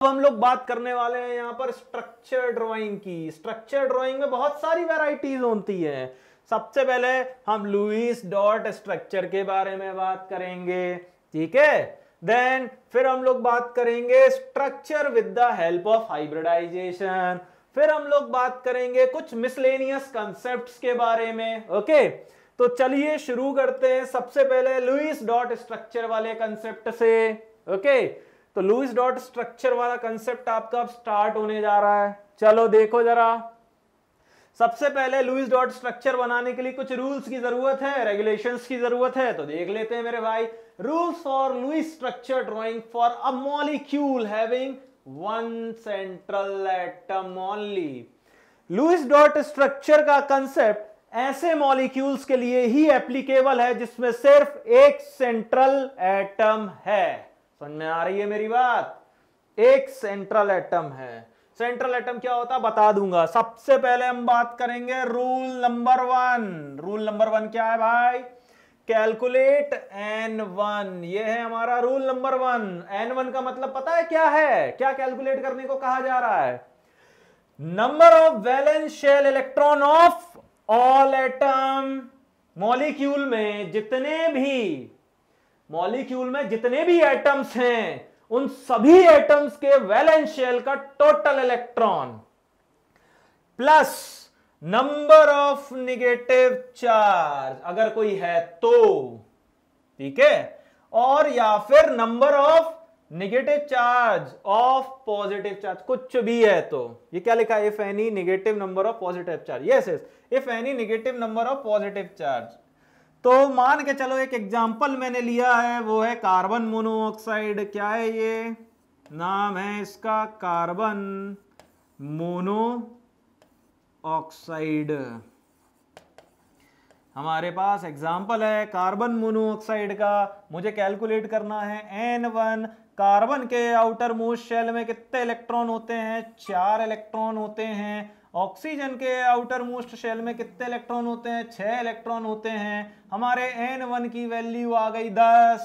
अब हम लोग बात करने वाले हैं यहाँ पर स्ट्रक्चर ड्राइंग की स्ट्रक्चर ड्राइंग में बहुत सारी वैरायटीज होती है सबसे पहले हम लुइस डॉट स्ट्रक्चर के बारे में बात करेंगे ठीक है देन फिर हम लोग बात करेंगे structure with the help of hybridisation फिर हम लोग बात करेंगे कुछ मिसलेनियस कंसेप्ट के बारे में ओके okay? तो चलिए शुरू करते हैं सबसे पहले लुइस डॉट स्ट्रक्चर वाले कंसेप्ट से ओके तो लुइस डॉट स्ट्रक्चर वाला कंसेप्ट आपका अब स्टार्ट होने जा रहा है चलो देखो जरा सबसे पहले लुइस डॉट स्ट्रक्चर बनाने के लिए कुछ रूल्स की जरूरत है रेगुलेशंस की जरूरत है तो देख लेते हैं मेरे भाई rules for Lewis structure drawing for a molecule having one central atom only Lewis dot structure का कंसेप्ट ऐसे मॉलिक्यूल्स के लिए ही एप्लीकेबल है जिसमें सिर्फ एक सेंट्रल एटम है समझ में आ रही है मेरी बात एक सेंट्रल एटम है सेंट्रल एटम क्या होता है बता दूंगा सबसे पहले हम बात करेंगे rule number one rule number one क्या है भाई कैलकुलेट एन वन ये है हमारा rule number one N one का मतलब पता है क्या है क्या कैलकुलेट करने को कहा जा रहा है number of valence shell electron of all atom molecule में जितने भी मॉलिक्यूल में जितने भी एटम्स हैं उन सभी एटम्स के वैलेंस शेल का total electron plus number of negative charge अगर कोई है तो ठीक है और या फिर number of negative charge of positive charge कुछ भी है तो ये क्या लिखा है if any negative number of positive charge yes yes if any negative number of positive charge तो मान के चलो एक एग्जांपल मैंने लिया है वो है कार्बन मोनोऑक्साइड क्या है ये नाम है इसका कार्बन मोनोऑक्साइड हमारे पास एग्जाम्पल है कार्बन मोनोऑक्साइड का मुझे कैलकुलेट करना है एन वन कार्बन के आउटर मोस्ट शेल में कितने इलेक्ट्रॉन होते हैं चार इलेक्ट्रॉन होते हैं ऑक्सीजन के आउटर मोस्ट शेल में कितने इलेक्ट्रॉन होते हैं छह इलेक्ट्रॉन होते हैं हमारे एन वन की वैल्यू आ गई दस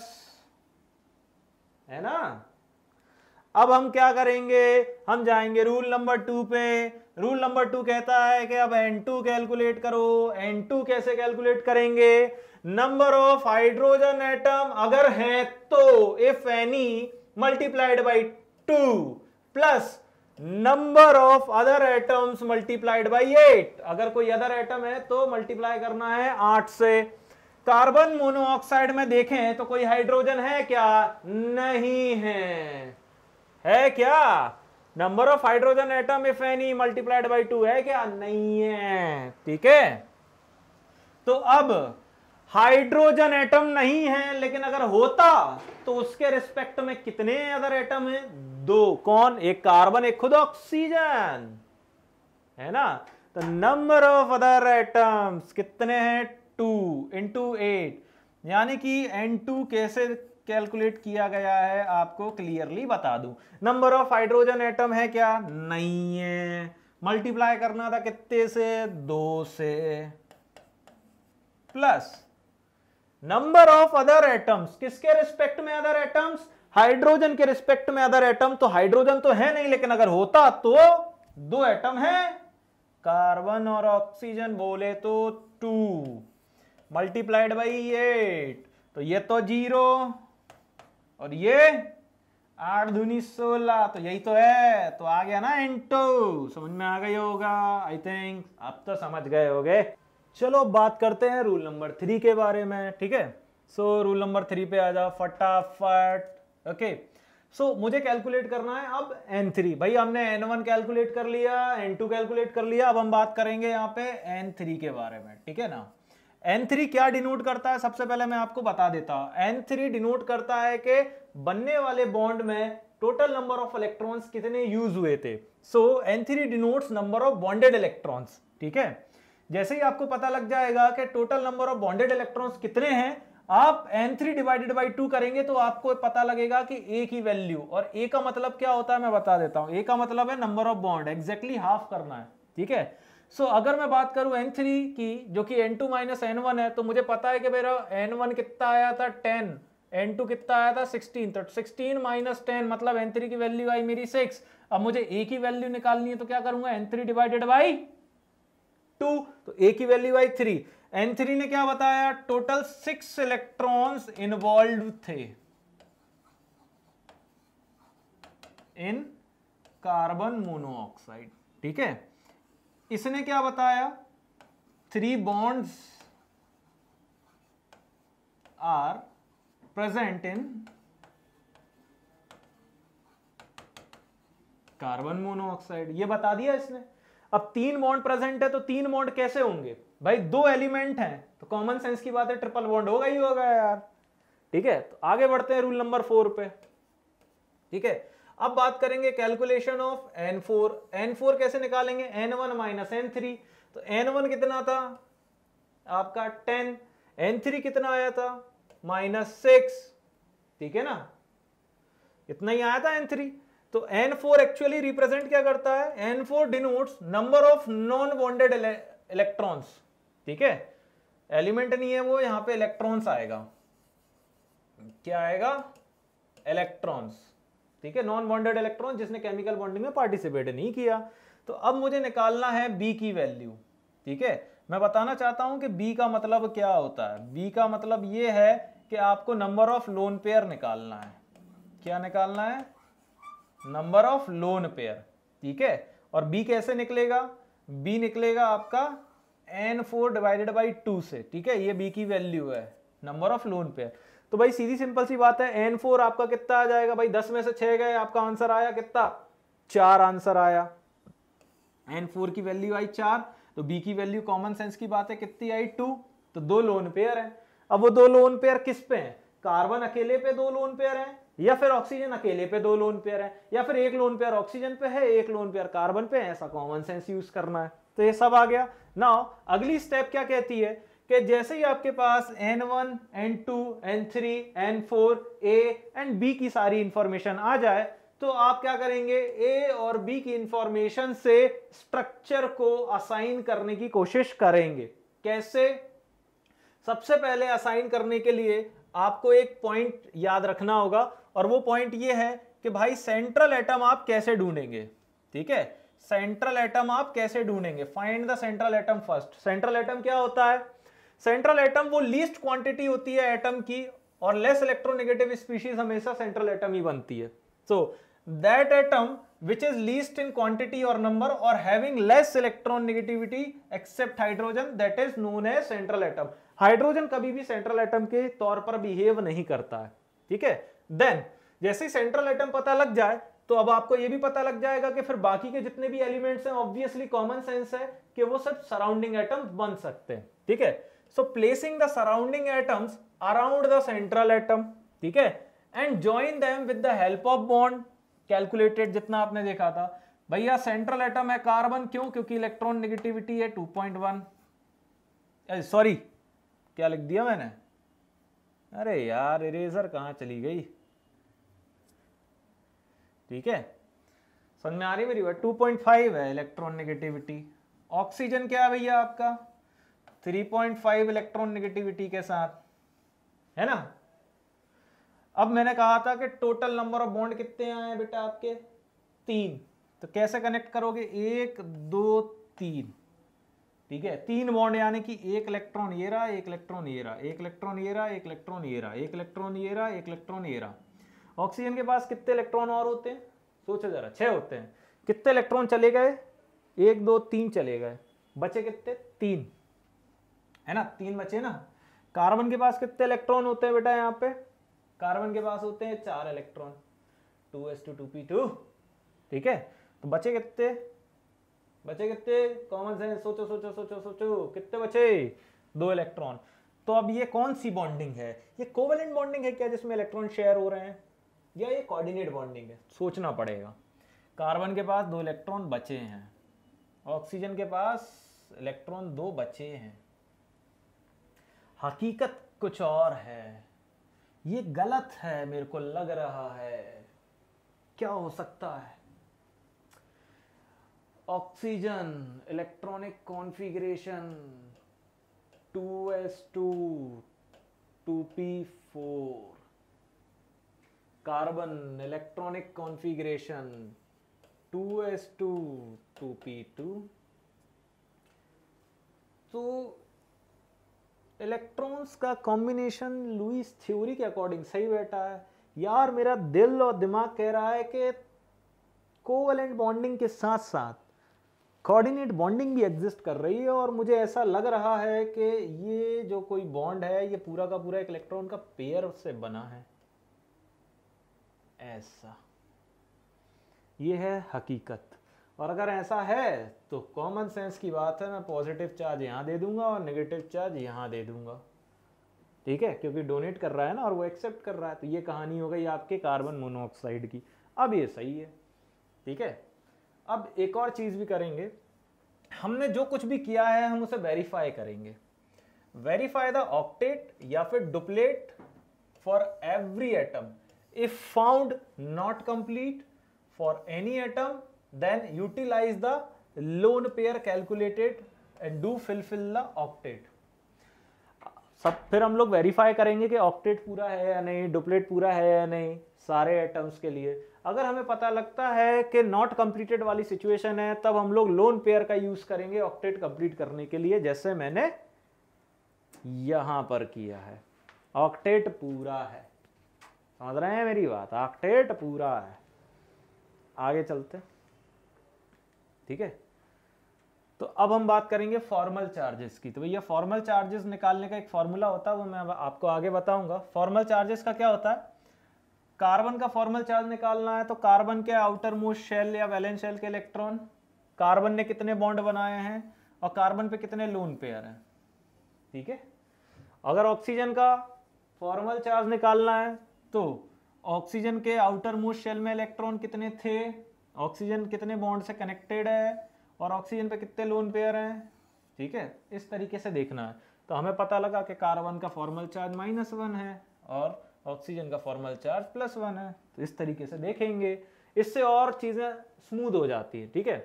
है ना अब हम क्या करेंगे हम जाएंगे रूल नंबर टू पे रूल नंबर टू कहता है कि अब एन टू कैलकुलेट करो एन टू कैसे कैलकुलेट करेंगे नंबर ऑफ हाइड्रोजन एटम अगर है तो if any multiplied by two plus number of other atoms multiplied by eight अगर कोई अदर एटम है तो मल्टीप्लाई करना है आठ से कार्बन मोनोऑक्साइड में देखें तो कोई हाइड्रोजन है क्या नहीं है है क्या number of hydrogen atom if any multiplied by two है क्या नहीं है ठीक है तो अब हाइड्रोजन एटम नहीं है लेकिन अगर होता तो उसके रिस्पेक्ट में कितने अदर एटम है दो कौन एक कार्बन एक खुद ऑक्सीजन है ना तो नंबर ऑफ अदर एटम्स कितने हैं टू इंटू एट यानी कि एन टू कैसे कैलकुलेट किया गया है आपको क्लियरली बता दूं नंबर ऑफ हाइड्रोजन एटम है क्या नहीं है मल्टीप्लाई करना था कितने से दो से plus number of other atoms किसके रिस्पेक्ट में अदर एटम्स हाइड्रोजन के रिस्पेक्ट में अदर एटम तो हाइड्रोजन तो है नहीं लेकिन अगर होता तो दो एटम है कार्बन और ऑक्सीजन बोले तो टू मल्टीप्लाइड बाई एट तो ये तो जीरो और ये आठ धुनी सोलह तो यही तो है तो आ गया ना इंटू समझ में आ गई होगा आई थिंक आप तो समझ गए होगे चलो बात करते हैं रूल नंबर थ्री के बारे में ठीक है सो रूल नंबर थ्री पे आ जाओ फटाफट ओके सो मुझे कैलकुलेट करना है अब एन थ्री भाई हमने एन वन कैलकुलेट कर लिया एन टू कैलकुलेट कर लिया अब हम बात करेंगे यहाँ पे एन थ्री के बारे में ठीक है ना एन थ्री क्या डिनोट करता है सबसे पहले मैं आपको बता देता हूँ थ्री डिनोट करता है कि बनने वाले बॉन्ड में टोटल नंबर ऑफ इलेक्ट्रॉन्स कितने यूज हुए थे so N three denotes number of bonded electrons ठीक है जैसे ही आपको पता लग जाएगा कि total number of bonded electrons कितने हैं आप N three divided by two करेंगे तो आपको पता लगेगा कि ए की वैल्यू और ए का मतलब क्या होता है मैं बता देता हूं ए का मतलब है number of bond exactly half करना है ठीक है सो so, अगर मैं बात करूं N3 की जो कि N2 टू माइनस एन है तो मुझे पता है कि मेरा N1 कितना आया था 10 N2 कितना आया था 16 तो 16 माइनस टेन मतलब N3 की वैल्यू आई मेरी 6 अब मुझे A की वैल्यू निकालनी है तो क्या करूंगा N three divided by two तो ए की वैल्यू आई थ्री एन थ्री ने क्या बताया टोटल सिक्स इलेक्ट्रॉन्स इन्वॉल्व थे इन कार्बन मोनोऑक्साइड ठीक है इसने क्या बताया three bonds are present in carbon monoxide ये बता दिया इसने अब तीन बॉन्ड प्रेजेंट है तो तीन बॉन्ड कैसे होंगे भाई दो एलिमेंट हैं तो कॉमन सेंस की बात है ट्रिपल बॉन्ड होगा ही होगा यार ठीक है तो आगे बढ़ते हैं रूल नंबर फोर पे ठीक है अब बात करेंगे calculation of N four N four कैसे निकालेंगे N one minus N three तो एन वन कितना था आपका टेन एन थ्री कितना आया था माइनस सिक्स ठीक है ना इतना ही आया था एन थ्री तो N4 एक्चुअली रिप्रेजेंट क्या करता है N4 denote number of non bonded electrons ठीक है एलिमेंट नहीं है वो यहां पे इलेक्ट्रॉन्स आएगा क्या आएगा इलेक्ट्रॉन्स ठीक है नॉन बॉन्डेड इलेक्ट्रॉन जिसने केमिकल बॉन्डिंग में पार्टिसिपेट नहीं किया तो अब मुझे निकालना है बी की वैल्यू ठीक है मैं बताना चाहता हूं कि बी का मतलब क्या होता है बी का मतलब ये है कि आपको नंबर ऑफ लोन पेयर निकालना है क्या निकालना है नंबर ऑफ लोन पेयर ठीक है और बी कैसे निकलेगा बी निकलेगा आपका N four divided by two से ठीक है ये बी की वैल्यू है नंबर ऑफ लोन पेयर तो भाई सीधी सिंपल सी बात है एन फोर आपका कितना आ जाएगा भाई दस में से छह गए आपका आंसर आया कितना चार आंसर आया एन फोर की वैल्यू आई चार तो बी की वैल्यू कॉमन सेंस की बात है कितनी आई टू तो दो लोन पेयर है अब वो दो लोन पेयर किस पे है कार्बन अकेले पे दो लोन पेयर है या फिर ऑक्सीजन अकेले पे दो लोन पेयर है या फिर एक लोन पेयर ऑक्सीजन पे है एक लोन पेयर कार्बन पे है ऐसा कॉमन सेंस यूज करना है तो ये सब आ गया ना अगली स्टेप क्या कहती है कि जैसे ही आपके पास N1, N2, N3, N4, A and B की सारी इंफॉर्मेशन आ जाए तो आप क्या करेंगे ए और बी की इंफॉर्मेशन से स्ट्रक्चर को असाइन करने की कोशिश करेंगे कैसे सबसे पहले असाइन करने के लिए आपको एक पॉइंट याद रखना होगा और वो पॉइंट ये है कि भाई सेंट्रल एटम आप कैसे ढूंढेंगे ठीक है सेंट्रल एटम आप कैसे ढूंढेंगे find the central atom first central atom क्या होता है सेंट्रल एटम वो लीस्ट क्वांटिटी होती है एटम की और लेस इलेक्ट्रोनेगेटिव स्पीशीज हमेशा सेंट्रल एटम ही बनती है so that atom which is least in quantity और नंबर और having less electron negativity except hydrogen that is known as central atom hydrogen कभी भी सेंट्रल एटम के तौर पर बिहेव नहीं करता है ठीक है देन जैसे ही सेंट्रल एटम पता लग जाए तो अब आपको ये भी पता लग जाएगा कि फिर बाकी के जितने भी एलिमेंट्स हैं ऑब्वियसली कॉमन सेंस है कि वो सब सराउंडिंग एटम्स बन सकते हैं ठीक है so placing the surrounding atoms around the central atom ठीक है and join them with the help of bond calculated जितना आपने देखा था भैया सेंट्रल एटम है कार्बन क्यों क्योंकि इलेक्ट्रॉन निगेटिविटी है 2.1 सॉरी क्या लिख दिया मैंने अरे यार इरेजर कहाँ चली गई ठीक है समझ में आ रही मेरी बात 2.5 है इलेक्ट्रॉन नेगेटिविटी ऑक्सीजन क्या है भैया आपका 3.5 इलेक्ट्रॉन नेगेटिविटी के साथ है ना अब मैंने कहा था कि टोटल नंबर ऑफ बॉन्ड कितने आए बेटा आपके तीन तो कैसे कनेक्ट करोगे एक दो तीन ठीक है तीन बॉन्ड यानी कि एक इलेक्ट्रॉन ये रहा एक इलेक्ट्रॉन ये रहा एक इलेक्ट्रॉन ये रहा एक इलेक्ट्रॉन ये रहा एक इलेक्ट्रॉन ये रहा एक इलेक्ट्रॉन ये रहा ऑक्सीजन के पास कितने इलेक्ट्रॉन और होते हैं सोचो जरा छः होते हैं कितने इलेक्ट्रॉन चले गए एक दो तीन चले गए बचे कितने तीन है ना तीन बचे ना कार्बन के पास कितने इलेक्ट्रॉन होते हैं बेटा यहाँ पे कार्बन के पास होते हैं चार electron two s two two p two ठीक है तो बचे कितने बचे कितने कॉमन सेंस सोचो सोचो सोचो सोचो कितने बचे दो इलेक्ट्रॉन तो अब ये कौन सी बॉन्डिंग है ये कोवेलेंट बॉन्डिंग है क्या जिसमें इलेक्ट्रॉन शेयर हो रहे हैं या ये कोऑर्डिनेट बॉन्डिंग है सोचना पड़ेगा कार्बन के पास दो इलेक्ट्रॉन बचे हैं ऑक्सीजन के पास इलेक्ट्रॉन दो बचे हैं हकीकत कुछ और है ये गलत है मेरे को लग रहा है क्या हो सकता है oxygen electronic configuration 2s2 2p4 carbon electronic configuration 2s2 2p2 तो इलेक्ट्रॉन्स का कॉम्बिनेशन लुइस थ्योरी के अकॉर्डिंग सही बैठा है यार मेरा दिल और दिमाग कह रहा है कि कोवलेंट बॉन्डिंग के साथ साथ कोऑर्डिनेट बॉन्डिंग भी एग्जिस्ट कर रही है और मुझे ऐसा लग रहा है कि ये जो कोई बॉन्ड है ये पूरा का पूरा एक इलेक्ट्रॉन का पेयर से बना है ऐसा ये है हकीकत और अगर ऐसा है तो कॉमन सेंस की बात है मैं पॉजिटिव चार्ज यहाँ दे दूंगा और नेगेटिव चार्ज यहाँ दे दूंगा ठीक है क्योंकि डोनेट कर रहा है ना और वो एक्सेप्ट कर रहा है तो ये कहानी हो गई आपके कार्बन मोनोऑक्साइड की अब ये सही है ठीक है अब एक और चीज़ भी करेंगे हमने जो कुछ भी किया है हम उसे वेरीफाई करेंगे वेरीफाई द ऑक्टेट या फिर duplet for every atom if found not complete for any atom then utilize the lone pair calculated and do fulfill the octet सब फिर हम लोग वेरीफाई करेंगे कि ऑक्टेट पूरा है या नहीं डुप्लेट पूरा है या नहीं सारे एटम्स के लिए अगर हमें पता लगता है कि नॉट कंप्लीटेड वाली सिचुएशन है तब हम लोग लोन पेयर का यूज करेंगे ऑक्टेट कंप्लीट करने के लिए जैसे मैंने यहां पर किया है ऑक्टेट पूरा है समझ रहे हैं मेरी बात आकटेट पूरा है आगे चलते ठीक है तो अब हम बात करेंगे फॉर्मल चार्जेस की तो भैया फॉर्मल चार्जेस निकालने का एक फॉर्मूला होता है वो मैं आपको आगे बताऊंगा फॉर्मल चार्जेस का क्या होता है कार्बन का फॉर्मल चार्ज निकालना है तो कार्बन के आउटर मोस्ट शेल या वैलेंस शेल के इलेक्ट्रॉन कार्बन ने कितने बॉन्ड बनाए हैं और कार्बन पे कितने लोन पेयर हैं ठीक है अगर ऑक्सीजन का फॉर्मल चार्ज निकालना है तो ऑक्सीजन के आउटर मोस्ट शेल में इलेक्ट्रॉन कितने थे ऑक्सीजन कितने बॉन्ड से कनेक्टेड है और ऑक्सीजन पे कितने लोन पेयर हैं ठीक है इस तरीके से देखना है तो हमें पता लगा कि कार्बन का फॉर्मल चार्ज माइनस वन है और ऑक्सीजन का फॉर्मल चार्ज प्लस वन है तो इस तरीके से देखेंगे इससे और चीज़ें स्मूद हो जाती हैं ठीक है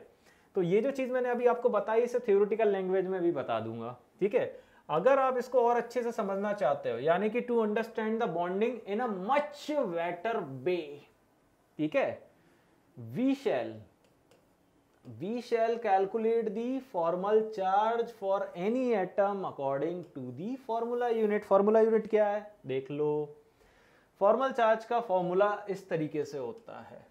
तो ये जो चीज़ मैंने अभी आपको बताई इसे थ्योरिटिकल लैंग्वेज में भी बता दूंगा ठीक है अगर आप इसको और अच्छे से समझना चाहते हो यानी कि to understand the bonding in a much better way ठीक है we shall we shall calculate the formal charge for any atom according to the formula unit formula unit क्या है देख लो फॉर्मल चार्ज का फॉर्मूला इस तरीके से होता है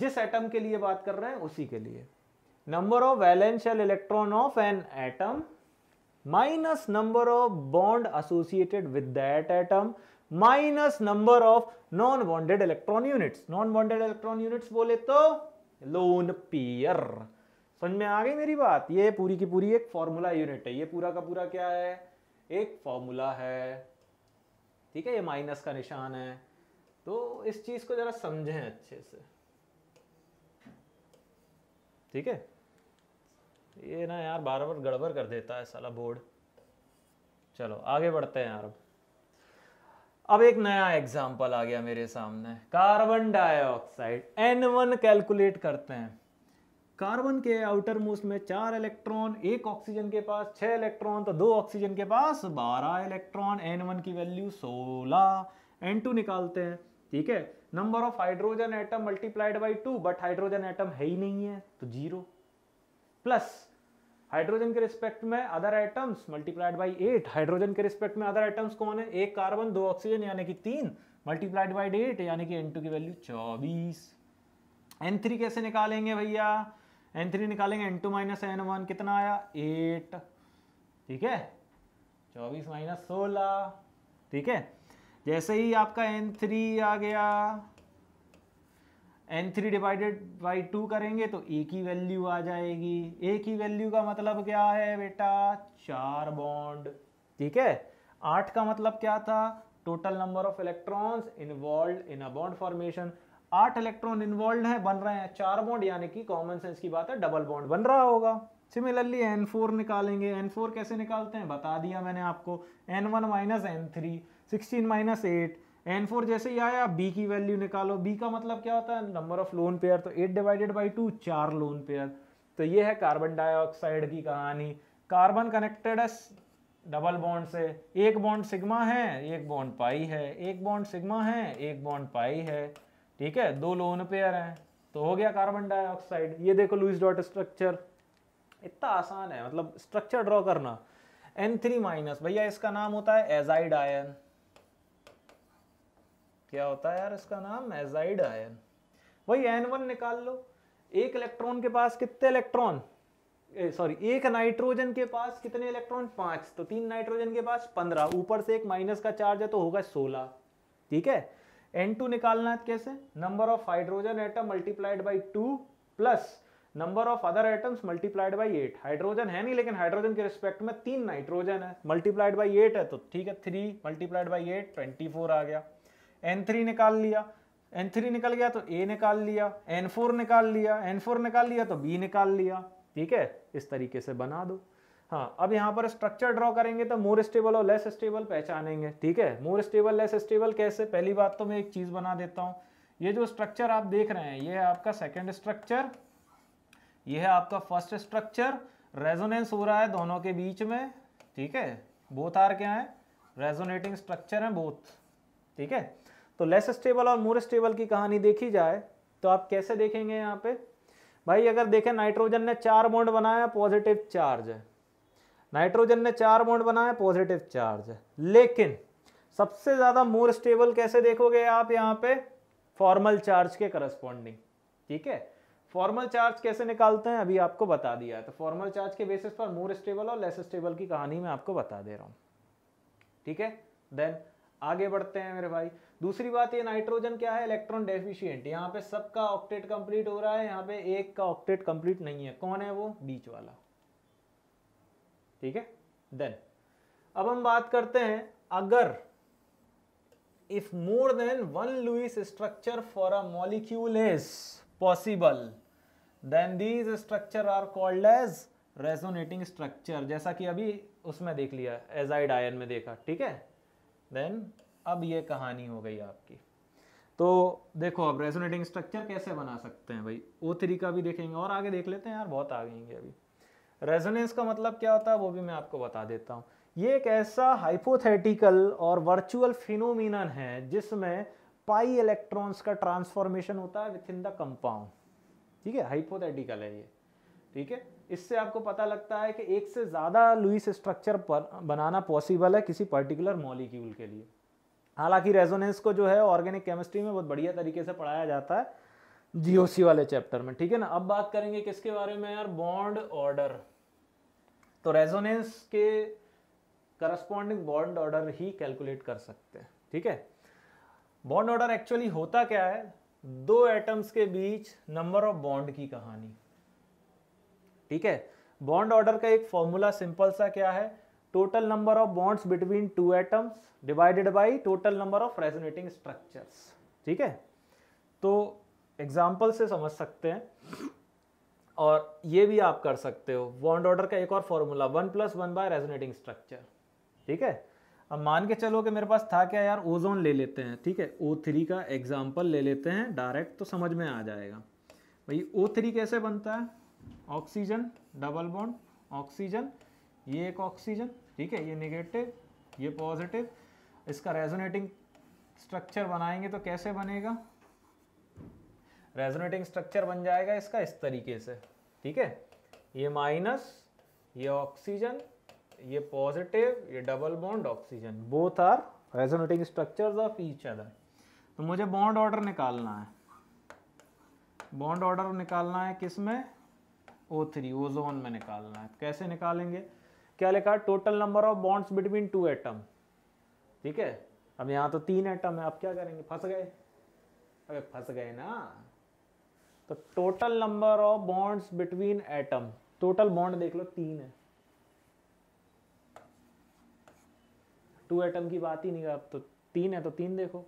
जिस एटम के लिए बात कर रहे हैं उसी के लिए number of valence electron of an atom minus number of bond associated with that atom minus number of non bonded electron units non bonded electron units बोले तो लोन पियर समझ में आ गई मेरी बात ये पूरी की पूरी एक फॉर्मूला यूनिट है ये पूरा का पूरा क्या है एक फॉर्मूला है ठीक है ये माइनस का निशान है तो इस चीज को जरा समझें अच्छे से ठीक है ये ना यार बार बार गड़बड़ कर देता है साला बोर्ड चलो आगे बढ़ते हैं यार अब अब एक नया एग्जाम्पल आ गया मेरे सामने कार्बन डाइऑक्साइड वन कैलकुलेट करते हैं कार्बन के आउटर मोस्ट में चार इलेक्ट्रॉन एक ऑक्सीजन के पास छह इलेक्ट्रॉन तो दो ऑक्सीजन के पास बारह इलेक्ट्रॉन एन वन की वैल्यू सोलह एन टू निकालते हैं ठीक है number of hydrogen atom multiplied by two but hydrogen atom है ही नहीं है तो जीरो प्लस हाइड्रोजन के रिस्पेक्ट में other items multiplied by eight hydrogen के रिस्पेक्ट में अदर आइटम्स कौन है एक कार्बन दो ऑक्सीजन यानी कि तीन मल्टीप्लाइड बाई एट यानी कि एन की वैल्यू चौबीस एन कैसे निकालेंगे भैया एन निकालेंगे एन टू माइनस कितना आया एट ठीक है चौबीस माइनस सोलह ठीक है जैसे ही आपका एन थ्री आ गया N three divided by two करेंगे तो ए की वैल्यू आ जाएगी ए की वैल्यू का मतलब क्या है बेटा चार बॉन्ड ठीक है आठ का मतलब क्या था total number of electrons involve in a bond formation आठ इलेक्ट्रॉन इन्वॉल्व है बन रहे हैं चार बॉन्ड यानी कि कॉमन सेंस की बात है डबल बॉन्ड बन रहा होगा सिमिलरली एन फोर निकालेंगे एन फोर कैसे निकालते हैं बता दिया मैंने आपको N one minus N three sixteen minus eight N four जैसे ही आया बी की वैल्यू निकालो बी का मतलब क्या होता है नंबर ऑफ लोन पेयर तो एट डिवाइडेड बाई टू चार लोन पेयर तो ये है कार्बन डाइऑक्साइड की कहानी कार्बन कनेक्टेड है डबल बॉन्ड से एक बॉन्ड सिग्मा है एक बॉन्ड पाई है एक बॉन्ड सिग्मा है एक बॉन्ड पाई है ठीक है दो लोन पेयर हैं तो हो गया कार्बन डाइऑक्साइड ये देखो लुइस डॉट स्ट्रक्चर इतना आसान है मतलब स्ट्रक्चर ड्रॉ करना एन थ्री माइनस भैया इसका नाम होता है एजाइड आयन क्या होता है यार इसका नाम एजाइड आयन वही एन वन निकाल लो एक इलेक्ट्रॉन के पास कितने इलेक्ट्रॉन सॉरी एक नाइट्रोजन के पास कितने इलेक्ट्रॉन पांच तो तीन नाइट्रोजन के पास पंद्रह ऊपर से एक माइनस का चार्ज है तो होगा सोलह ठीक है एन टू निकालना है कैसे number of hydrogen atom multiplied by two plus number of other atoms multiplied by eight hydrogen है नहीं लेकिन हाइड्रोजन के रिस्पेक्ट में तीन नाइट्रोजन है मल्टीप्लाइड बाई एट है तो ठीक है three multiplied by eight twenty four आ गया एन थ्री निकाल लिया एन थ्री निकल गया तो ए निकाल लिया एन फोर निकाल लिया एन फोर निकाल लिया तो बी निकाल लिया ठीक है इस तरीके से बना दो हाँ अब यहाँ पर स्ट्रक्चर ड्रॉ करेंगे तो मोर स्टेबल और लेस स्टेबल पहचानेंगे ठीक है मोर स्टेबल लेस स्टेबल कैसे पहली बात तो मैं एक चीज़ बना देता हूँ ये जो स्ट्रक्चर आप देख रहे हैं ये है आपका सेकेंड स्ट्रक्चर ये है आपका फर्स्ट स्ट्रक्चर रेजोनेंस हो रहा है दोनों के बीच में ठीक है बोथ आर क्या है रेजोनेटिंग स्ट्रक्चर है बोथ ठीक है तो लेस स्टेबल और मोर स्टेबल की कहानी देखी जाए तो आप कैसे देखेंगे यहाँ पे भाई अगर देखें नाइट्रोजन ने चार बॉन्ड बनाया पॉजिटिव चार्ज है नाइट्रोजन ने चार बॉन्ड बनाया पॉजिटिव चार्ज है लेकिन सबसे ज़्यादा मोर स्टेबल कैसे देखोगे आप यहाँ पे फॉर्मल चार्ज के करस्पॉन्डिंग ठीक है फॉर्मल चार्ज कैसे निकालते हैं अभी आपको बता दिया है तो फॉर्मल चार्ज के बेसिस पर मोर स्टेबल और लेस स्टेबल की कहानी मैं आपको बता दे रहा हूँ ठीक है देन आगे बढ़ते हैं मेरे भाई दूसरी बात ये नाइट्रोजन क्या है इलेक्ट्रॉन डेफिशियंट यहाँ पे सबका ऑक्टेट कंप्लीट हो रहा है यहाँ पे एक का ऑक्टेट कंप्लीट नहीं है कौन है वो बीच वाला ठीक है देन अब हम बात करते हैं अगर if more than one Lewis structure for a molecule is possible then these structure are called as resonating structure जैसा कि अभी उसमें देख लिया एजाइड आयन में देखा ठीक है देन अब ये कहानी हो गई आपकी तो देखो अब रेजोनेटिंग स्ट्रक्चर कैसे बना सकते हैं भाई ओ थ्री का भी देखेंगे और आगे देख लेते हैं यार बहुत आगे आएंगे अभी रेजोनेंस का मतलब क्या होता है वो भी मैं आपको बता देता हूँ ये एक ऐसा हाइपोथेटिकल और वर्चुअल फिनोमिनन है जिसमें पाई इलेक्ट्रॉन्स का ट्रांसफॉर्मेशन होता है विथ इन द कंपाउंड ठीक है हाइपोथेटिकल है ये ठीक है इससे आपको पता लगता है कि एक से ज़्यादा लुइस स्ट्रक्चर पर बनाना पॉसिबल है किसी पर्टिकुलर मॉलिक्यूल के लिए हालांकि रेजोनेंस को जो है ऑर्गेनिक केमिस्ट्री में बहुत बढ़िया तरीके से पढ़ाया जाता है जीओसी वाले चैप्टर में ठीक है ना अब बात करेंगे किसके बारे में यार बॉन्ड ऑर्डर तो रेजोनेंस के करस्पॉन्डिंग बॉन्ड ऑर्डर ही कैलकुलेट कर सकते हैं ठीक है बॉन्ड ऑर्डर एक्चुअली होता क्या है दो एटम्स के बीच नंबर ऑफ बॉन्ड की कहानी ठीक है बॉन्ड ऑर्डर का एक फॉर्मूला सिंपल सा क्या है total number of bonds between two atoms divided by total number of resonating structures ठीक है तो एग्जाम्पल से समझ सकते हैं और ये भी आप कर सकते हो बॉन्ड ऑर्डर का एक और formula one plus one by resonating structure ठीक है अब मान के चलो कि मेरे पास था क्या यार ओजोन ले लेते हैं ठीक है ओ थ्री का एग्जाम्पल ले लेते हैं डायरेक्ट तो समझ में आ जाएगा भाई ओ थ्री कैसे बनता है ऑक्सीजन डबल बॉन्ड ऑक्सीजन ये एक ऑक्सीजन ठीक है ये नेगेटिव ये पॉजिटिव इसका रेजोनेटिंग स्ट्रक्चर बनाएंगे तो कैसे बनेगा रेजोनेटिंग स्ट्रक्चर बन जाएगा इसका इस तरीके से ठीक है ये माइनस ये ऑक्सीजन ये पॉजिटिव ये double bond oxygen both are resonating structure of each other तो मुझे बॉन्ड ऑर्डर निकालना है बॉन्ड ऑर्डर निकालना है किस में ओ थ्री ओजोन में निकालना है कैसे निकालेंगे क्या लिखा है total number of bonds between two atom ठीक है अब यहाँ तो तीन एटम है आप क्या करेंगे फंस गए अरे फंस गए ना तो total number of bonds between atom total bond देख लो तीन है टू एटम की बात ही नहीं अब तो तीन है तो तीन देखो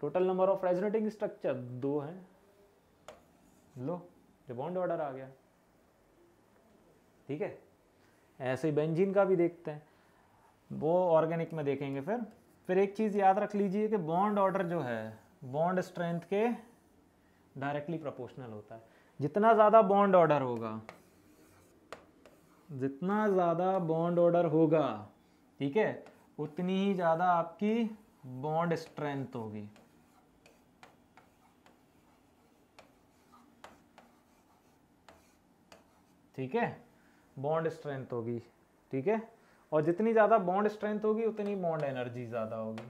total number of resonating structure दो है लो ये बॉन्ड ऑर्डर आ गया ठीक है ऐसे ही बेंजीन का भी देखते हैं वो ऑर्गेनिक में देखेंगे फिर फिर एक चीज़ याद रख लीजिए कि बॉन्ड ऑर्डर जो है बॉन्ड स्ट्रेंथ के डायरेक्टली प्रोपोर्शनल होता है जितना ज़्यादा बॉन्ड ऑर्डर होगा जितना ज़्यादा बॉन्ड ऑर्डर होगा ठीक है उतनी ही ज़्यादा आपकी बॉन्ड स्ट्रेंथ होगी ठीक है बॉन्ड स्ट्रेंथ होगी ठीक है और जितनी ज़्यादा बॉन्ड स्ट्रेंथ होगी उतनी बॉन्ड एनर्जी ज़्यादा होगी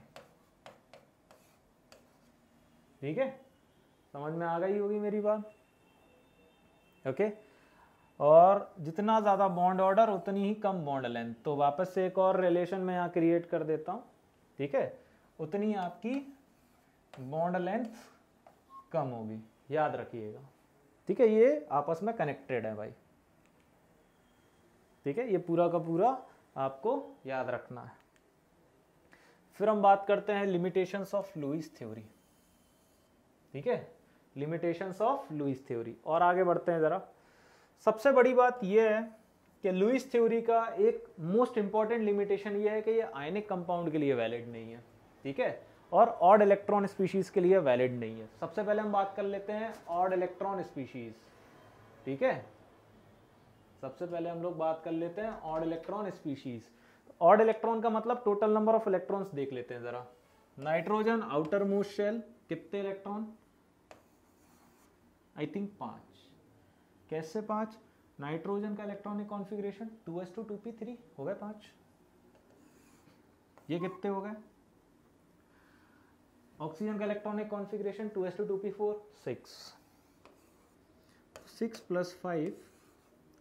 ठीक है समझ में आ गई होगी मेरी बात ओके और जितना ज़्यादा बॉन्ड ऑर्डर उतनी ही कम बॉन्ड लेंथ तो वापस से एक और रिलेशन मैं यहां क्रिएट कर देता हूँ ठीक है उतनी आपकी बॉन्ड लेंथ कम होगी याद रखिएगा ठीक है ये आपस में कनेक्टेड है भाई ठीक है ये पूरा का पूरा आपको याद रखना है फिर हम बात करते हैं लिमिटेशंस ऑफ लुइस थ्योरी ठीक है लिमिटेशंस ऑफ लुइस थ्योरी और आगे बढ़ते हैं ज़रा सबसे बड़ी बात यह है कि लुइस थ्योरी का एक मोस्ट इंपॉर्टेंट लिमिटेशन ये है कि ये आयनिक कंपाउंड के लिए वैलिड नहीं है ठीक है और ऑड इलेक्ट्रॉन स्पीशीज के लिए वैलिड नहीं है सबसे पहले हम बात कर लेते हैं ऑड इलेक्ट्रॉन स्पीशीज ठीक है सबसे पहले हम लोग बात कर लेते हैं odd electron species odd electron का मतलब टोटल नंबर ऑफ इलेक्ट्रॉन्स देख लेते हैं ज़रा नाइट्रोजन आउटर मोस्ट शेल कितने इलेक्ट्रॉन आई थिंक पांच कैसे पांच नाइट्रोजन का इलेक्ट्रॉनिक कॉन्फिग्रेशन 2s2 2p3 हो गए पांच ये कितने हो गए ऑक्सीजन का electronic configuration 2s2 2p4 6 6 plus five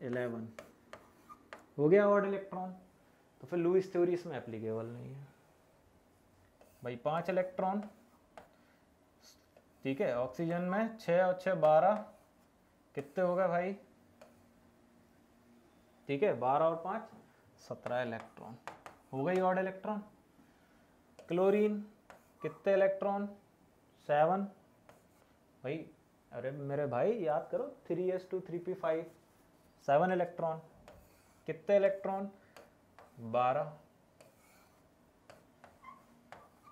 eleven हो गया ऑर्ड इलेक्ट्रॉन तो फिर लुइस थ्योरी इसमें एप्लीकेबल नहीं है भाई पाँच इलेक्ट्रॉन ठीक है ऑक्सीजन में छः और छः बारह कितने हो गए भाई ठीक है बारह और पाँच सत्रह इलेक्ट्रॉन हो गई ऑड इलेक्ट्रॉन क्लोरीन कितने इलेक्ट्रॉन सेवन भाई अरे मेरे भाई याद करो three S two three P five seven electron कितने इलेक्ट्रॉन बारह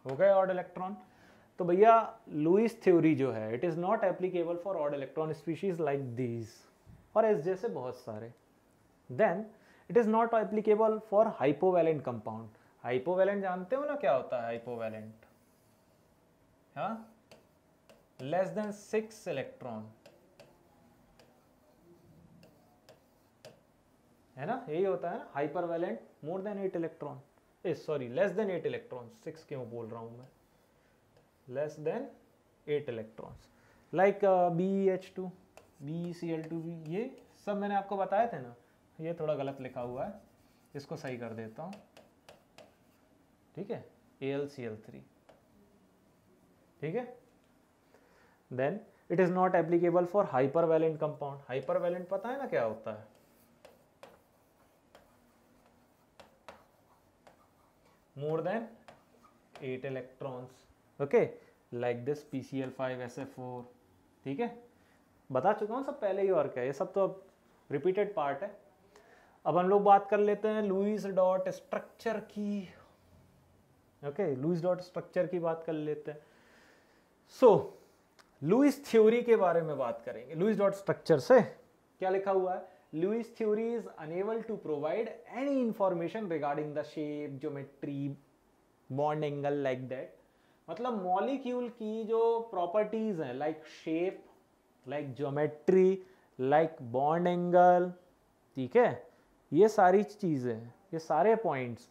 हो गए ऑड इलेक्ट्रॉन तो भैया लुइस थ्योरी जो है it is not applicable for odd electron species like these और एस जैसे बहुत सारे then it is not applicable for hypovalent compound hypovalent जानते हो ना क्या होता है हाइपोवेलेंट हाँ लेस देन सिक्स इलेक्ट्रॉन है ना यही होता है ना hypervalent more than eight electron uh sorry less than eight electron six क्यों बोल रहा हूँ मैं less than eight electrons like B H two B C L two B ये सब मैंने आपको बताए थे ना ये थोड़ा गलत लिखा हुआ है इसको सही कर देता हूँ ठीक है A L C L three ठीक है then it is not applicable for hypervalent compound hypervalent पता है ना क्या होता है more than 8 electrons okay like this PCl5SF4 ठीक है बता चुका हूँ सब पहले ही और क्या ये सब तो अब रिपीटेड पार्ट है अब हम लोग बात कर लेते हैं लुइस डॉट स्ट्रक्चर की ओके लुइस डॉट स्ट्रक्चर की बात कर लेते हैं सो लुइस थ्योरी के बारे में बात करेंगे लुइस डॉट स्ट्रक्चर से क्या लिखा हुआ है Lewis theory is unable to provide any information regarding the shape, geometry, bond angle like that. मतलब मॉलिक्यूल की जो प्रॉपर्टीज हैं like shape like geometry like bond angle ठीक है ये सारी चीज़ें ये सारे पॉइंट्स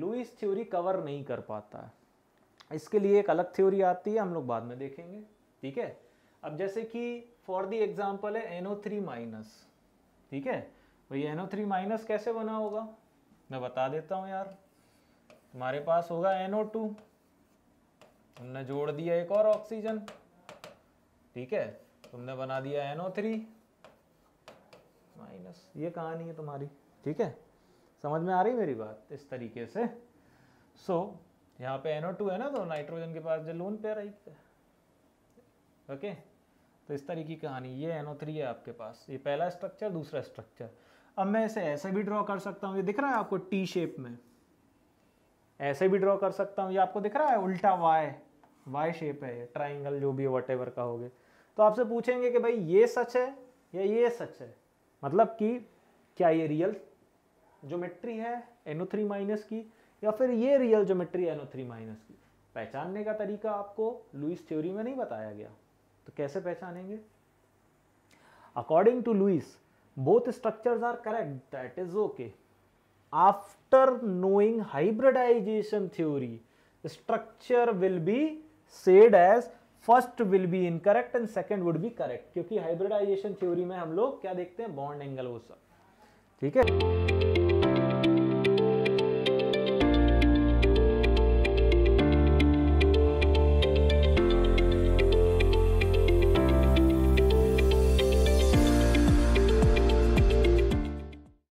लुइस थ्योरी कवर नहीं कर पाता है इसके लिए एक अलग थ्योरी आती है हम लोग बाद में देखेंगे ठीक है अब जैसे कि फॉर दी एग्जांपल है एनओ थ्री माइनस ठीक है भाई एन ओ थ्री माइनस कैसे बना होगा मैं बता देता हूँ यार तुम्हारे पास होगा एन ओ टू तुमने जोड़ दिया एक और ऑक्सीजन ठीक है तुमने बना दिया एन ओ थ्री माइनस ये कहानी है तुम्हारी ठीक है समझ में आ रही मेरी बात इस तरीके से सो so, यहाँ पे एन ओ टू है ना तो नाइट्रोजन के पास जो लोन पेयर आई ओके okay? तो इस तरह की कहानी ये एन है आपके पास ये पहला स्ट्रक्चर दूसरा स्ट्रक्चर अब मैं इसे ऐसे भी ड्रॉ कर सकता हूँ ये दिख रहा है आपको टी शेप में ऐसे भी ड्रॉ कर सकता हूँ ये आपको दिख रहा है उल्टा वाई वाई शेप है ट्राइंगल जो भी वट एवर का होगे तो आपसे पूछेंगे कि भाई ये सच है या ये सच है मतलब कि क्या ये रियल ज्योमेट्री है एनो थ्री माइनस की या फिर ये real geometry N O three minus की पहचानने का तरीका आपको लुइस थ्योरी में नहीं बताया गया तो कैसे पहचानेंगे according to Lewis both structures are correct that is okay after knowing hybridisation theory structure will be said as first will be incorrect and second would be correct क्योंकि हाइब्रिडाइजेशन थ्योरी में हम लोग क्या देखते हैं बॉन्ड एंगल वो सब ठीक है